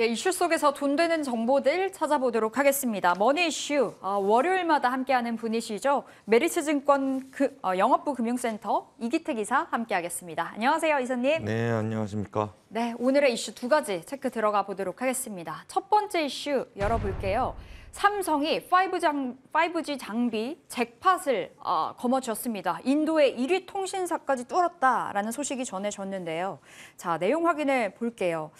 예, 이슈 속에서 돈 되는 정보들 찾아보도록 하겠습니다. 머니 이슈 아, 월요일마다 함께하는 분이시죠. 메리츠증권 그, 어, 영업부 금융센터 이기택 이사 함께하겠습니다. 안녕하세요, 이사님. 네, 안녕하십니까. 네, 오늘의 이슈 두 가지 체크 들어가 보도록 하겠습니다. 첫 번째 이슈 열어볼게요. 삼성이 5 장, 5G 장비 잭팟을 어, 거머쥐었습니다. 인도의 1위 통신사까지 뚫었다라는 소식이 전해졌는데요. 자, 내용 확인해 볼게요.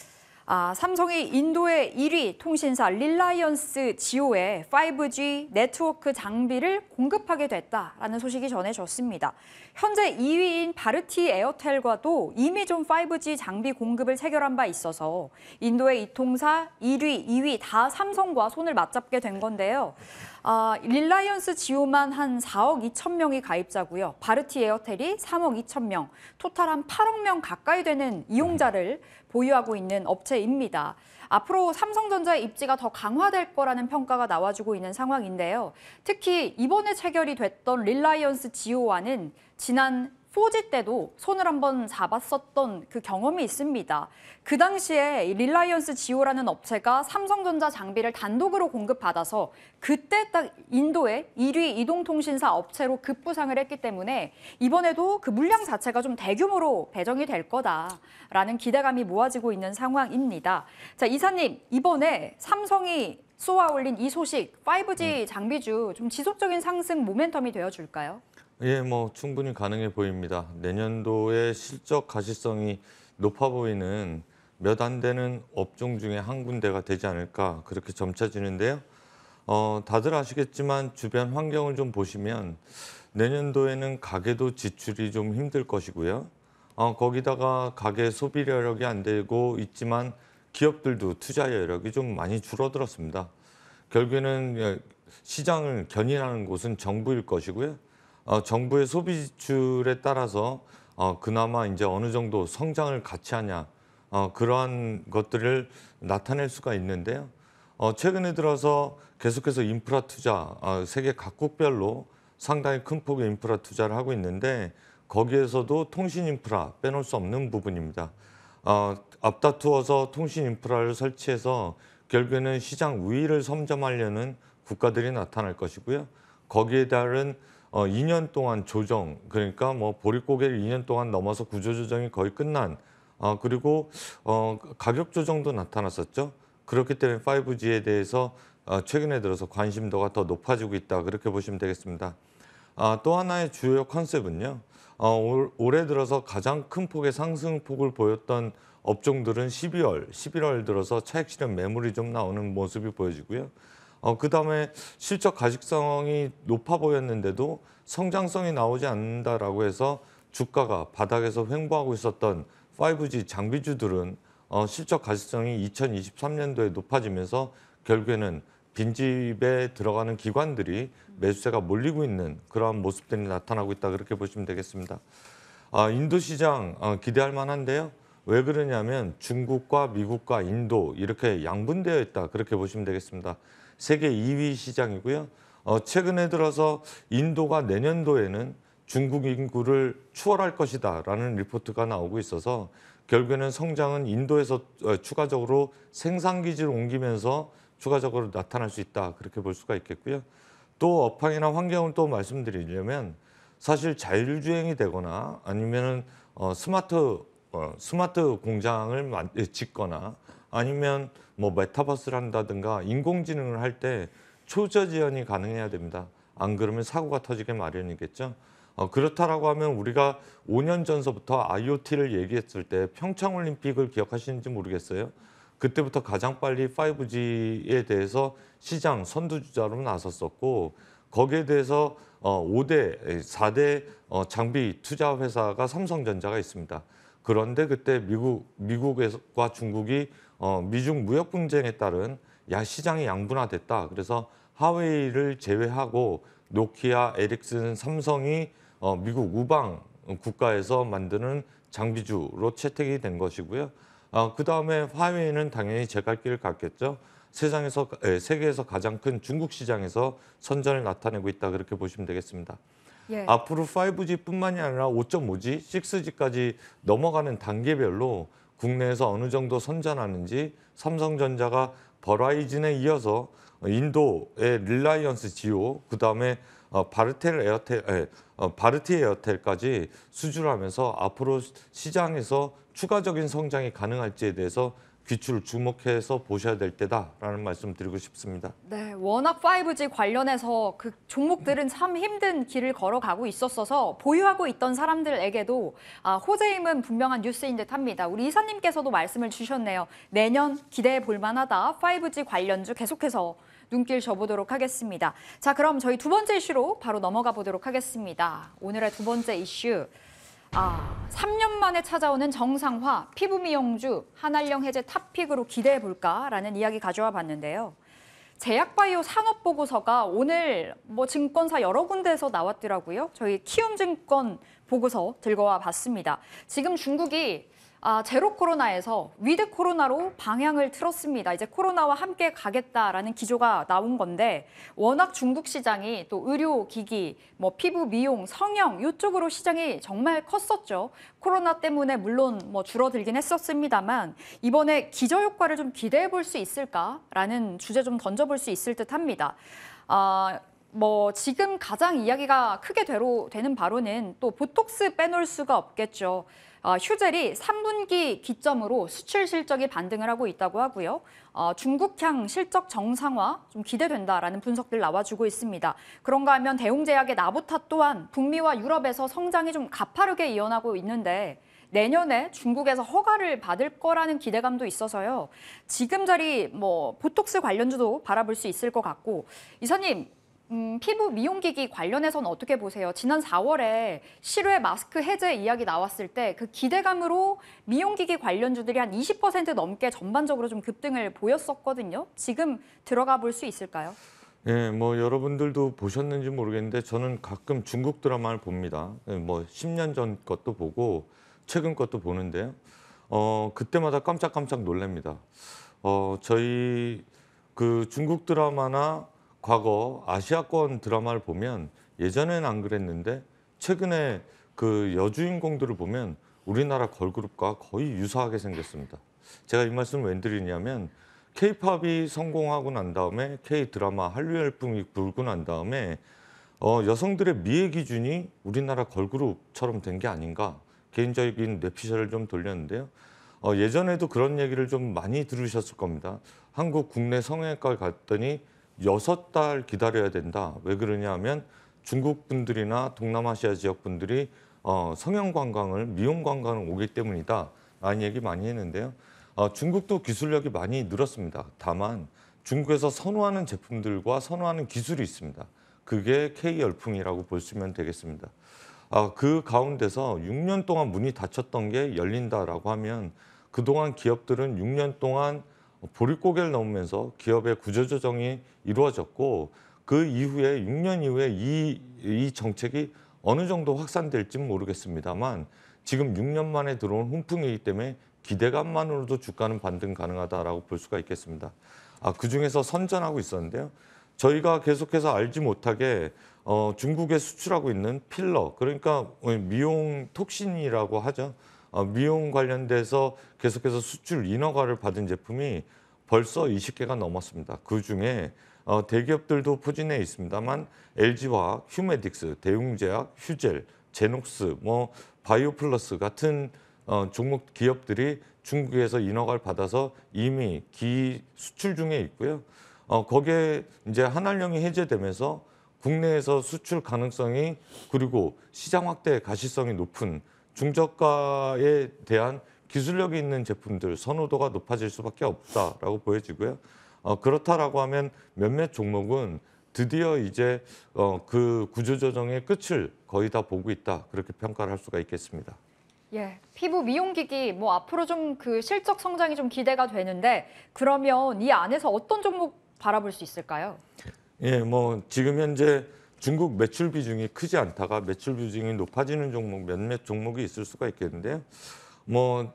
아, 삼성이 인도의 1위 통신사 릴라이언스 지오에 5G 네트워크 장비를 공급하게 됐다라는 소식이 전해졌습니다. 현재 2위인 바르티 에어텔과도 이미 좀 5G 장비 공급을 체결한 바 있어서 인도의 이 통사 1위, 2위 다 삼성과 손을 맞잡게 된 건데요. 아, 릴라이언스 지오만 한 4억 2천 명이 가입자고요. 바르티 에어텔이 3억 2천 명, 토탈 한 8억 명 가까이 되는 이용자를 보유하고 있는 업체입니다. 앞으로 삼성전자의 입지가 더 강화될 거라는 평가가 나와주고 있는 상황인데요. 특히 이번에 체결이 됐던 릴라이언스 지오와는 지난 포지 때도 손을 한번 잡았었던 그 경험이 있습니다. 그 당시에 릴라이언스 지오라는 업체가 삼성전자 장비를 단독으로 공급받아서 그때 딱 인도의 1위 이동통신사 업체로 급부상을 했기 때문에 이번에도 그 물량 자체가 좀 대규모로 배정이 될 거다라는 기대감이 모아지고 있는 상황입니다. 자, 이사님, 이번에 삼성이 쏘아 올린 이 소식 5G 장비주 좀 지속적인 상승 모멘텀이 되어 줄까요? 예, 뭐 충분히 가능해 보입니다. 내년도에 실적 가시성이 높아 보이는 몇 안 되는 업종 중에 한 군데가 되지 않을까 그렇게 점쳐지는데요. 어, 다들 아시겠지만 주변 환경을 좀 보시면 내년도에는 가계도 지출이 좀 힘들 것이고요. 어, 거기다가 가계 소비 여력이 안 되고 있지만 기업들도 투자 여력이 좀 많이 줄어들었습니다. 결국에는 예, 시장을 견인하는 곳은 정부일 것이고요. 어, 정부의 소비 지출에 따라서 어, 그나마 이제 어느 정도 성장을 같이 하냐 어, 그러한 것들을 나타낼 수가 있는데요. 어, 최근에 들어서 계속해서 인프라 투자 어, 세계 각국별로 상당히 큰 폭의 인프라 투자를 하고 있는데 거기에서도 통신 인프라 빼놓을 수 없는 부분입니다. 어, 앞다투어서 통신 인프라를 설치해서 결국에는 시장 우위를 선점하려는 국가들이 나타날 것이고요. 거기에 따른 어, 2년 동안 조정, 그러니까 뭐 보릿고개를 2년 동안 넘어서 구조조정이 거의 끝난, 어, 그리고 어, 가격 조정도 나타났었죠. 그렇기 때문에 5G에 대해서 어, 최근에 들어서 관심도가 더 높아지고 있다. 그렇게 보시면 되겠습니다. 아, 또 하나의 주요 컨셉은요. 어, 올, 올해 들어서 가장 큰 폭의 상승폭을 보였던 업종들은 12월, 11월 들어서 차액 실현 매물이 좀 나오는 모습이 보여지고요. 어, 그다음에 실적 가식성이 높아 보였는데도 성장성이 나오지 않는다라고 해서 주가가 바닥에서 횡보하고 있었던 5G 장비주들은 어, 실적 가시성이 2023년도에 높아지면서 결국에는 빈집에 들어가는 기관들이 매수세가 몰리고 있는 그러한 모습들이 나타나고 있다 그렇게 보시면 되겠습니다. 아, 인도 시장 어, 기대할 만한데요. 왜 그러냐면 중국과 미국과 인도 이렇게 양분되어 있다 그렇게 보시면 되겠습니다. 세계 2위 시장이고요. 어, 최근에 들어서 인도가 내년도에는 중국 인구를 추월할 것이다 라는 리포트가 나오고 있어서 결국에는 성장은 인도에서 어, 추가적으로 생산기지를 옮기면서 추가적으로 나타날 수 있다 그렇게 볼 수가 있겠고요. 또 업황이나 환경을 또 말씀드리려면 사실 자율주행이 되거나 아니면은 어, 스마트 어, 스마트 공장을 예, 짓거나 아니면 뭐 메타버스를 한다든가 인공지능을 할 때 초저 지연이 가능해야 됩니다. 안 그러면 사고가 터지게 마련이겠죠. 어, 그렇다라고 하면 우리가 5년 전서부터 IoT를 얘기했을 때 평창올림픽을 기억하시는지 모르겠어요. 그때부터 가장 빨리 5G에 대해서 시장 선두주자로 나섰었고 거기에 대해서 어, 5대, 4대 어, 장비 투자 회사가 삼성전자가 있습니다. 그런데 그때 미국 미국과 중국이 어, 미중 무역 분쟁에 따른 야 시장이 양분화됐다. 그래서 하웨이를 제외하고 노키아, 에릭슨, 삼성이 어, 미국 우방 국가에서 만드는 장비주로 채택이 된 것이고요. 어, 그 다음에 화웨이는 당연히 제갈 길을 갔겠죠. 세상에서 에, 세계에서 가장 큰 중국 시장에서 선전을 나타내고 있다 그렇게 보시면 되겠습니다. 예. 앞으로 5G뿐만이 아니라 5.5G, 6G까지 넘어가는 단계별로 국내에서 어느 정도 선전하는지 삼성전자가 버라이즌에 이어서 인도의 릴라이언스 지오, 그다음에 어, 바르텔 에어텔, 에, 어, 바르티 에어텔까지 수주하면서 를 앞으로 시장에서 추가적인 성장이 가능할지에 대해서 귀추를 주목해서 보셔야 될 때다라는 말씀 드리고 싶습니다. 네, 워낙 5G 관련해서 그 종목들은 참 힘든 길을 걸어가고 있었어서 보유하고 있던 사람들에게도 아, 호재임은 분명한 뉴스인 듯합니다. 우리 이사님께서도 말씀을 주셨네요. 내년 기대해 볼 만하다. 5G 관련주 계속해서 눈길 줘보도록 하겠습니다. 자, 그럼 저희 두 번째 이슈로 바로 넘어가 보도록 하겠습니다. 오늘의 두 번째 이슈. 아, 3년 만에 찾아오는 정상화, 피부 미용주, 한알령 해제 탑픽으로 기대해 볼까라는 이야기 가져와 봤는데요. 제약바이오 산업보고서가 오늘 뭐 증권사 여러 군데에서 나왔더라고요. 저희 키움증권 보고서 들고 와 봤습니다. 지금 중국이 아, 제로 코로나에서 위드 코로나로 방향을 틀었습니다. 이제 코로나와 함께 가겠다라는 기조가 나온 건데 워낙 중국 시장이 또 의료 기기, 뭐 피부 미용, 성형 이쪽으로 시장이 정말 컸었죠. 코로나 때문에 물론 뭐 줄어들긴 했었습니다만 이번에 기저 효과를 좀 기대해 볼 수 있을까라는 주제 좀 던져볼 수 있을 듯합니다. 아, 뭐 지금 가장 이야기가 크게 되로, 되는 바로는 또 보톡스 빼놓을 수가 없겠죠. 어, 휴젤이 3분기 기점으로 수출 실적이 반등을 하고 있다고 하고요. 어, 중국향 실적 정상화 좀 기대된다라는 분석들 나와주고 있습니다. 그런가 하면 대웅제약의 나보타 또한 북미와 유럽에서 성장이 좀 가파르게 이어나고 있는데 내년에 중국에서 허가를 받을 거라는 기대감도 있어서요. 지금 자리 뭐 보톡스 관련주도 바라볼 수 있을 것 같고 이사님 음, 피부 미용기기 관련해서는 어떻게 보세요? 지난 4월에 실외 마스크 해제 이야기 나왔을 때 그 기대감으로 미용기기 관련주들이 한 20% 넘게 전반적으로 좀 급등을 보였었거든요. 지금 들어가 볼 수 있을까요? 예, 뭐 여러분들도 보셨는지 모르겠는데 저는 가끔 중국 드라마를 봅니다. 예, 뭐 10년 전 것도 보고 최근 것도 보는데요. 어, 그때마다 깜짝깜짝 놀랍니다. 어, 저희 그 중국 드라마나 과거 아시아권 드라마를 보면 예전엔 안 그랬는데 최근에 그 여주인공들을 보면 우리나라 걸그룹과 거의 유사하게 생겼습니다. 제가 이 말씀을 왜 드리냐면 케이팝이 성공하고 난 다음에 케 드라마 한류 열풍이 불고 난 다음에 어, 여성들의 미의 기준이 우리나라 걸그룹처럼 된 게 아닌가 개인적인 뇌피셜을 좀 돌렸는데요. 어, 예전에도 그런 얘기를 좀 많이 들으셨을 겁니다. 한국 국내 성형외과를 갔더니 여섯 달 기다려야 된다. 왜 그러냐면 중국 분들이나 동남아시아 지역 분들이 어, 성형 관광을 미용 관광을 오기 때문이다. 라는 얘기 많이 했는데요. 어, 중국도 기술력이 많이 늘었습니다. 다만 중국에서 선호하는 제품들과 선호하는 기술이 있습니다. 그게 K 열풍이라고 보시면 되겠습니다. 아, 그 가운데서 6년 동안 문이 닫혔던 게 열린다라고 하면 그동안 기업들은 6년 동안 뭐 보릿고개를 넘으면서 기업의 구조조정이 이루어졌고 그 이후에 6년 이후에 이, 이 정책이 어느 정도 확산될지는 모르겠습니다만 지금 6년 만에 들어온 훈풍이기 때문에 기대감만으로도 주가는 반등 가능하다고볼 수가 있겠습니다. 아, 그중에서 선전하고 있었는데요. 저희가 계속해서 알지 못하게 어, 중국에 수출하고 있는 필러, 그러니까 미용 톡신이라고 하죠. 어, 미용 관련돼서 계속해서 수출 인허가를 받은 제품이 벌써 20개가 넘었습니다. 그중에 어, 대기업들도 포진해 있습니다만 LG화학, 휴메딕스, 대웅제약, 휴젤, 제녹스, 뭐 바이오플러스 같은 어, 종목 기업들이 중국에서 인허가를 받아서 이미 기 수출 중에 있고요. 거기에 이제 한한령이 해제되면서 국내에서 수출 가능성이 그리고 시장 확대 가시성이 높은 중저가에 대한 기술력이 있는 제품들 선호도가 높아질 수밖에 없다라고 보여지고요. 어, 그렇다라고 하면 몇몇 종목은 드디어 이제 어, 그 구조조정의 끝을 거의 다 보고 있다 그렇게 평가를 할 수가 있겠습니다. 예, 피부 미용기기 뭐 앞으로 좀 그 실적 성장이 좀 기대가 되는데 그러면 이 안에서 어떤 종목 바라볼 수 있을까요? 예, 뭐 지금 현재 중국 매출 비중이 크지 않다가 매출 비중이 높아지는 종목 몇몇 종목이 있을 수가 있겠는데요. 뭐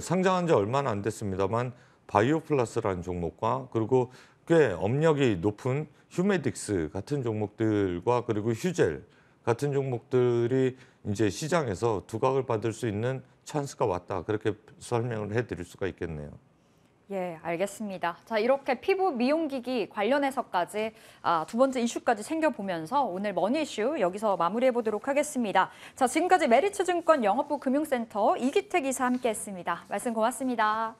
상장한 지얼마안 됐습니다만 바이오플러스라는 종목과 그리고 꽤 업력이 높은 휴메딕스 같은 종목들과 그리고 휴젤 같은 종목들이 이제 시장에서 두각을 받을 수 있는 찬스가 왔다 그렇게 설명을 해드릴 수가 있겠네요. 예, 알겠습니다. 자, 이렇게 피부 미용기기 관련해서까지 아, 두 번째 이슈까지 챙겨보면서 오늘 머니 이슈 여기서 마무리해보도록 하겠습니다. 자, 지금까지 메리츠증권 영업부 금융센터 이기택 이사 함께했습니다. 말씀 고맙습니다.